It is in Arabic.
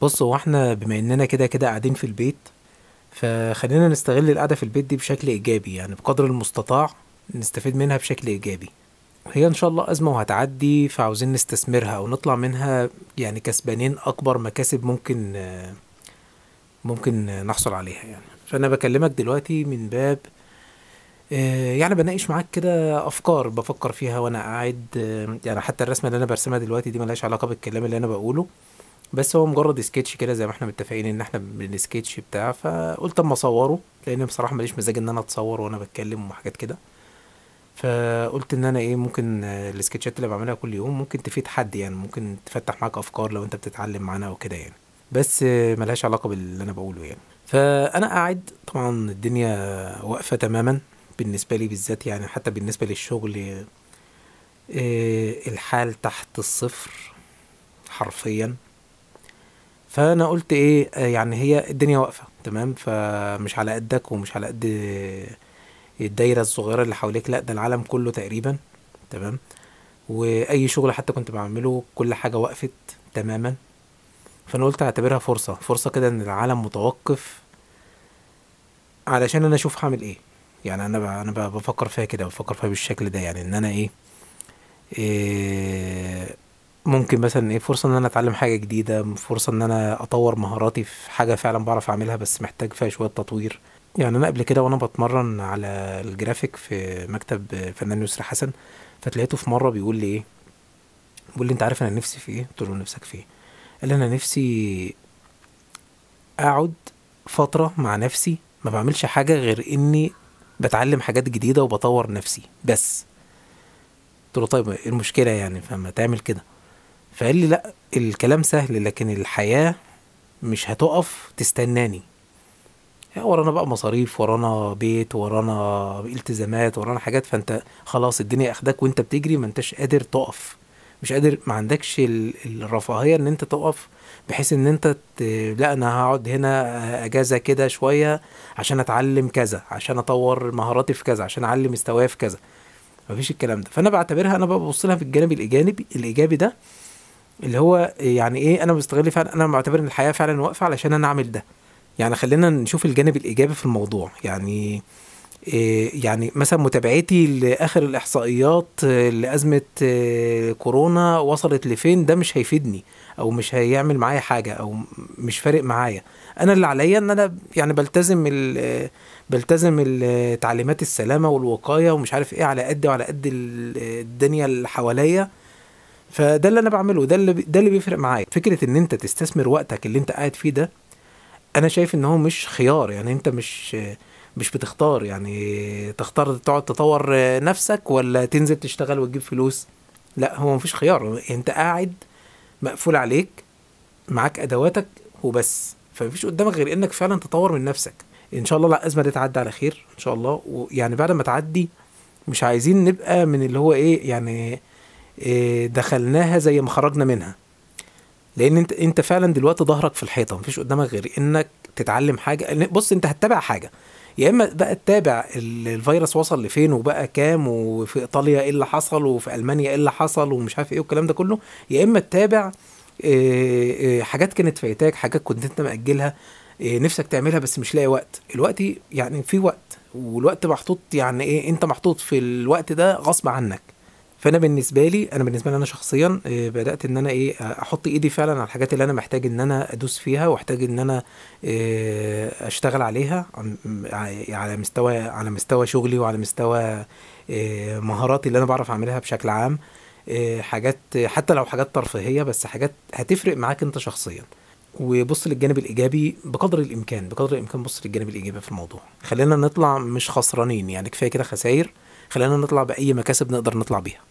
بص هو احنا بما اننا كده كده قاعدين في البيت فخلينا نستغل القعدة في البيت دي بشكل إيجابي يعني بقدر المستطاع نستفيد منها بشكل إيجابي هي إن شاء الله أزمة وهتعدي فعاوزين نستثمرها ونطلع منها يعني كسبانين أكبر مكاسب ممكن ممكن نحصل عليها يعني فأنا بكلمك دلوقتي من باب آه، يعني بناقش معاك كده أفكار بفكر فيها وأنا قاعد آه، يعني حتى الرسمة اللي أنا برسمها دلوقتي دي ملهاش علاقة بالكلام اللي أنا بقوله بس هو مجرد سكتش كده زي ما احنا متفقين ان احنا بنسكتش بتاع فقلت اما اصوره لان بصراحه ماليش مزاج ان انا اتصور وانا بتكلم وحاجات كده فقلت ان انا ايه ممكن السكتشات اللي بعملها كل يوم ممكن تفيد حد يعني ممكن تفتح معاك افكار لو انت بتتعلم معانا او كده يعني بس ملهاش علاقه باللي انا بقوله يعني فانا قاعد طبعا الدنيا واقفه تماما بالنسبه لي بالذات يعني حتى بالنسبه للشغل آه، الحال تحت الصفر حرفيا فانا قلت ايه آه، يعني هي الدنيا واقفه تمام فمش على قدك ومش على قد الدايره الصغيره اللي حواليك لا ده العالم كله تقريبا تمام واي شغل حتى كنت بعمله كل حاجه وقفت تماما فانا قلت اعتبرها فرصه فرصه كده ان العالم متوقف علشان انا اشوف هعمل ايه يعني انا انا بفكر فيها كده بفكر فيها بالشكل ده يعني ان انا ايه, إيه ممكن مثلا ايه فرصه ان انا اتعلم حاجه جديده فرصه ان انا اطور مهاراتي في حاجه فعلا بعرف اعملها بس محتاج فيها شويه تطوير يعني انا قبل كده وانا بتمرن على الجرافيك في مكتب فنان يسري حسن فتلاقيته في مره بيقول لي ايه بيقول لي انت عارف انا نفسي في ايه قلت له نفسك في ايه قال لي انا نفسي اقعد فتره مع نفسي ما بعملش حاجه غير اني بتعلم حاجات جديده وبطور نفسي بس قلت له طيب ايه المشكله يعني فما تعمل كده فقال لي لا الكلام سهل لكن الحياة مش هتقف تستناني يعني ورانا بقى مصاريف ورانا بيت ورانا التزامات ورانا حاجات فانت خلاص الدنيا اخدك وانت بتجري ما انتش قادر تقف مش قادر ما عندكش الرفاهيه ان انت تقف بحيث ان انت ت... لا انا هقعد هنا اجازه كده شويه عشان اتعلم كذا عشان اطور مهاراتي في كذا عشان اعلي مستواي في كذا مفيش الكلام ده فانا بعتبرها انا ببص لها في الجانب الايجابي الايجابي ده اللي هو يعني ايه انا بستغل فعلا انا معتبر ان الحياه فعلا واقفه علشان انا اعمل ده يعني خلينا نشوف الجانب الايجابي في الموضوع يعني آه، يعني مثلا متابعتي لاخر الاحصائيات آه، لازمه آه، كورونا وصلت لفين ده مش هيفيدني او مش هيعمل معايا حاجه او مش فارق معايا انا اللي عليا ان انا يعني بلتزم بلتزم تعليمات السلامه والوقايه ومش عارف ايه على قد وعلى قد الدنيا اللي حواليا فده اللي انا بعمله ده اللي ده اللي بيفرق معايا فكره ان انت تستثمر وقتك اللي انت قاعد فيه ده انا شايف ان هو مش خيار يعني انت مش مش بتختار يعني تختار تقعد تطور نفسك ولا تنزل تشتغل وتجيب فلوس لا هو مفيش خيار انت قاعد مقفول عليك معاك ادواتك وبس فمفيش قدامك غير انك فعلا تطور من نفسك ان شاء الله الازمه دي تعدي على خير ان شاء الله ويعني بعد ما تعدي مش عايزين نبقى من اللي هو ايه يعني آه، دخلناها زي ما خرجنا منها لان انت انت فعلا دلوقتي ظهرك في الحيطه مفيش قدامك غير انك تتعلم حاجه بص انت هتتابع حاجه يا اما بقى تتابع الفيروس وصل لفين وبقى كام وفي ايطاليا ايه اللي حصل وفي المانيا ايه اللي حصل ومش عارف ايه والكلام ده كله يا اما تتابع آه، آه، حاجات كانت فايتاك حاجات كنت انت مأجلها نفسك تعملها بس مش لاقي وقت الوقت يعني في وقت والوقت محطوط يعني ايه انت محطوط في الوقت ده غصب عنك فانا بالنسبه لي انا بالنسبه لي انا شخصيا آه، بدات ان انا ايه احط ايدي فعلا على الحاجات اللي انا محتاج ان انا ادوس فيها واحتاج ان انا آه، اشتغل عليها على مستوى على مستوى شغلي وعلى مستوى آه، مهاراتي اللي انا بعرف اعملها بشكل عام حاجات حتى لو حاجات ترفيهيه بس حاجات هتفرق معاك انت شخصيا وبص للجانب الايجابي بقدر الامكان بقدر الامكان بص للجانب الايجابي في الموضوع خلينا نطلع مش خسرانين يعني كفايه كده خساير خلينا نطلع باي مكاسب نقدر نطلع بيها